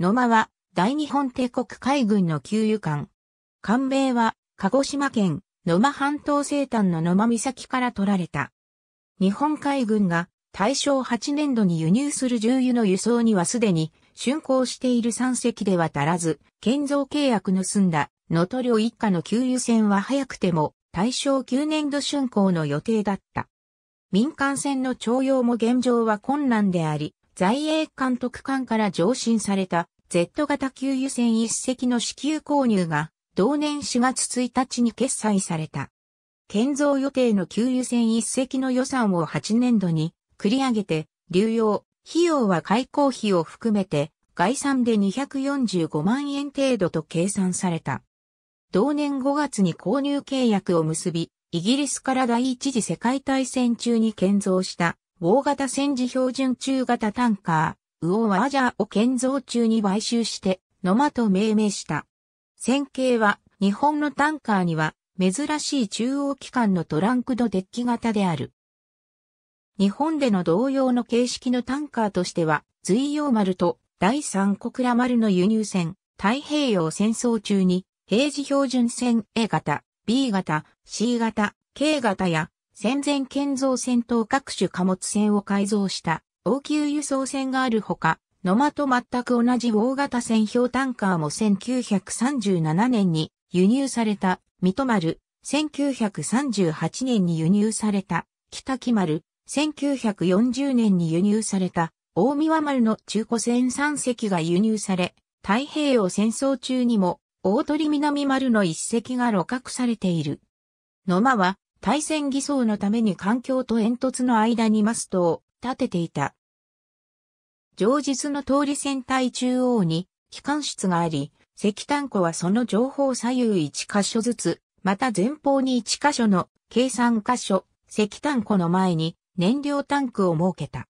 野間は大日本帝国海軍の給油艦。艦名は鹿児島県野間半島西端の野間岬から取られた。日本海軍が大正8年度に輸入する重油の輸送にはすでに竣工している三隻では足らず、建造契約の済んだ野戸領一家の給油船は早くても大正9年度竣工の予定だった。民間船の徴用も現状は困難であり、在英監督官から上申された Z 型給油船一隻の支給購入が同年4月1日に決済された。建造予定の給油船一隻の予算を8年度に繰り上げて流用、費用は開口費を含めて概算で245万円程度と計算された。同年5月に購入契約を結び、イギリスから第一次世界大戦中に建造した、大型戦時標準中型タンカー、魚はアジャーを建造中に買収して、野間と命名した。線形は、日本のタンカーには、珍しい中央機関のトランクドデッキ型である。日本での同様の形式のタンカーとしては、随洋丸と第三小倉丸の輸入船、太平洋戦争中に、平時標準船 A 型、B 型、C 型、K 型や、戦前建造船等各種貨物船を改造した応急輸送船があるほか、野間と全く同じ大型船標タンカーも1937年に輸入された、水戸丸、1938年に輸入された、北木丸、1940年に輸入された、大宮丸の中古船3隻が輸入され、太平洋戦争中にも、大鳥南丸の1隻が露獲されている。野間は、対戦偽装のために環境と煙突の間にマストを立てていた。上日の通り船体中央に機関室があり、石炭庫はその情報左右1箇所ずつ、また前方に1箇所の計3箇所、石炭庫の前に燃料タンクを設けた。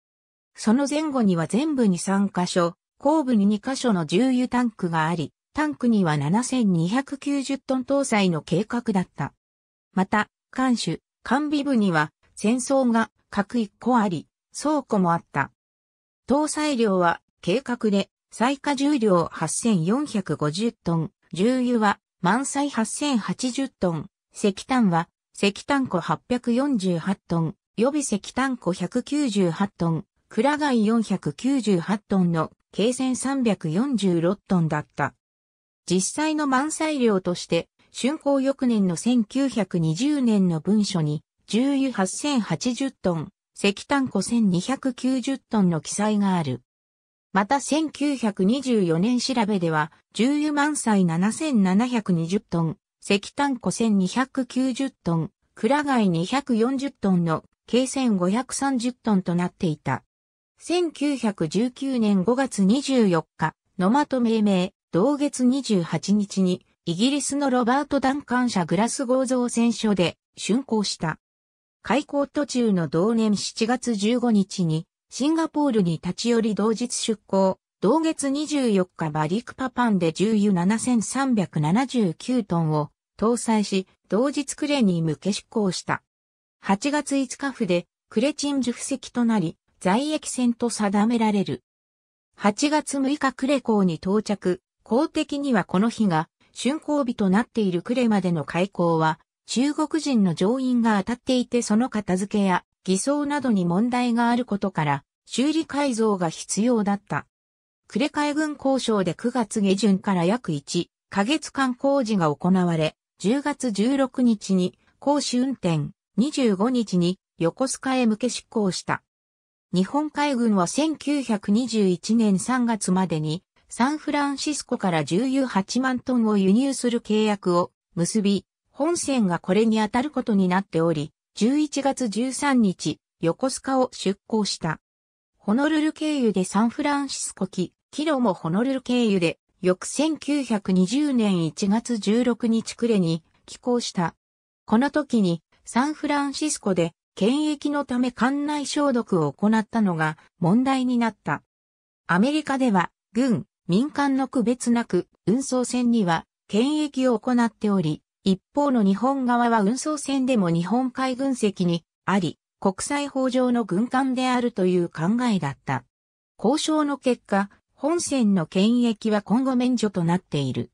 その前後には全部に3箇所、後部に2箇所の重油タンクがあり、タンクには7290トン搭載の計画だった。また、艦首、艦尾部には、戦争が各1個あり、倉庫もあった。搭載量は計画で最下重量8450トン、重油は満載8080トン、石炭は石炭庫848トン、予備石炭庫198トン、蔵外498トンの計線346トンだった。実際の満載量として、竣工翌年の1920年の文書に、重油8080トン、石炭庫1290トンの記載がある。また1924年調べでは、重油満載7720トン、石炭庫1290トン、蔵外240トンの計1530トンとなっていた。1919年5月24日、野ト命名、同月28日に、イギリスのロバート・ダンカン社グラスゴー造船所で竣工した。開港途中の同年7月15日に、シンガポールに立ち寄り同日出港、同月24日バリクパパンで重油7379トンを搭載し、同日クレに向け出港した。8月5日府でクレチン受布石となり、在役船と定められる。8月6日クレ港に到着、公的にはこの日が竣工日となっているクレまでの開港は中国人の乗員が当たっていてその片付けや偽装などに問題があることから修理改造が必要だった。呉海軍交渉で9月下旬から約1ヶ月間工事が行われ、10月16日に公師運転、25日に横須賀へ向け出港した。日本海軍は1921年3月までにサンフランシスコから重油8万トンを輸入する契約を結び、本線がこれに当たることになっており、11月13日、横須賀を出港した。ホノルル経由でサンフランシスコ機、キロもホノルル経由で、翌1920年1月16日暮れに寄港した。この時にサンフランシスコで検疫のため艦内消毒を行ったのが問題になった。アメリカでは軍、民間の区別なく運送船には検疫を行っており、一方の日本側は運送船でも日本海軍籍にあり、国際法上の軍艦であるという考えだった。交渉の結果、本船の権益は今後免除となっている。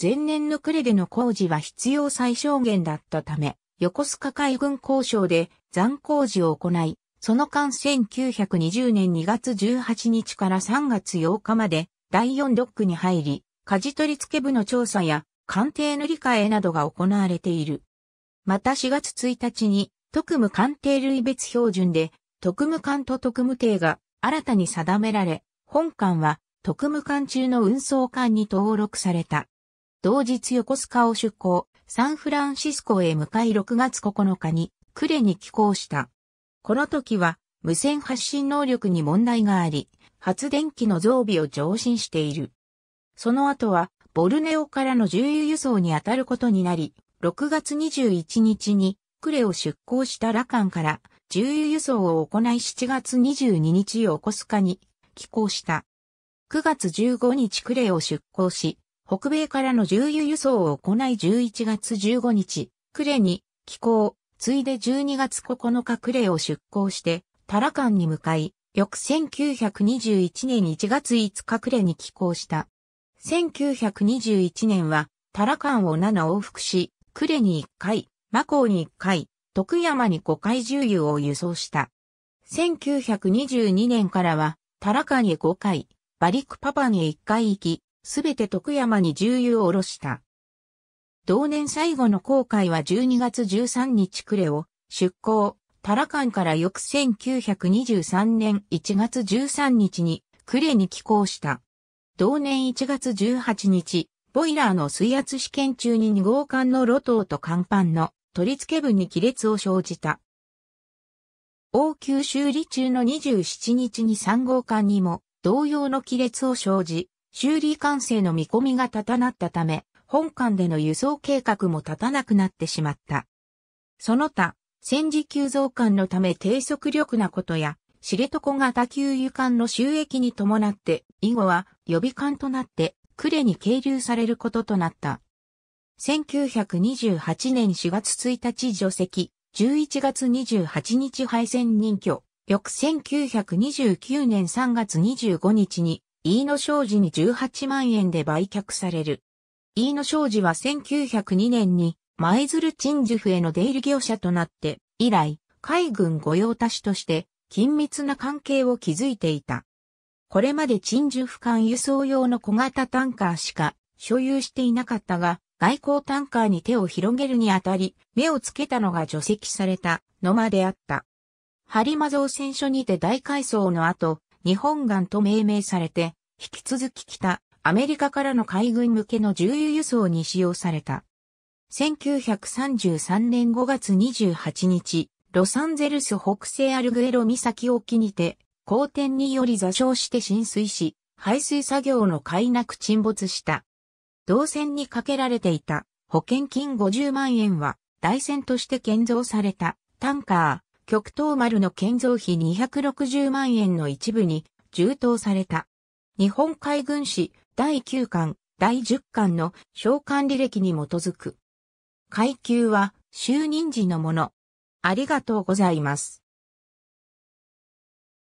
前年の暮れでの工事は必要最小限だったため、横須賀海軍交渉で残工事を行い、その間1920年2月18日から3月8日まで第4ドックに入り、舵取り付け部の調査や官邸塗り替えなどが行われている。また4月1日に、特務官邸類別標準で、特務官と特務艇が新たに定められ、本館は特務官中の運送艦に登録された。同日横須賀を出港、サンフランシスコへ向かい6月9日に、クレに寄港した。この時は、無線発信能力に問題があり、発電機の増備を上進している。その後は、ボルネオからの重油輸送に当たることになり、6月21日にクレを出港したラカンから重油輸送を行い7月22日をコスカに寄港した。9月15日クレを出港し、北米からの重油輸送を行い11月15日、クレに寄港、ついで12月9日クレを出港して、タラカンに向かい、翌1921年1月5日クレに寄港した。1921年は、タラカンを7往復し、呉に1回、マコーに1回、徳山に5回重油を輸送した。1922年からは、タラカンへ5回、バリックパパに1回行き、すべて徳山に重油を下ろした。同年最後の航海は12月13日クレを出港、タラカンから翌1923年1月13日に呉に寄港した。同年1月18日、ボイラーの水圧試験中に2号艦の路頭と甲板の取り付け部に亀裂を生じた。応急修理中の27日に3号館にも同様の亀裂を生じ、修理完成の見込みが立たなったため、本館での輸送計画も立たなくなってしまった。その他、戦時急増艦のため低速力なことや、知床型給油艦の収益に伴って、以後は予備艦となって、呉に係留されることとなった。1928年4月1日除籍、11月28日敗戦任居、翌1929年3月25日に、飯野商事に18万円で売却される。飯野商事は1902年に、舞鶴鎮守府への出入り業者となって、以来、海軍御用達として、緊密な関係を築いていた。これまで陳樹俯艦輸送用の小型タンカーしか所有していなかったが、外交タンカーに手を広げるにあたり、目をつけたのが除籍された野間であった。ハリマ造船所にて大改装の後、日本岸と命名されて、引き続き来たアメリカからの海軍向けの重油輸送に使用された。1933年5月28日、ロサンゼルス北西アルグエロ岬沖にて、公天により座礁して浸水し、排水作業の快なく沈没した。銅線にかけられていた保険金50万円は、大船として建造されたタンカー、極東丸の建造費260万円の一部に充当された。日本海軍史第9巻、第10巻の召喚履歴に基づく。階級は就任時のもの。ありがとうございます。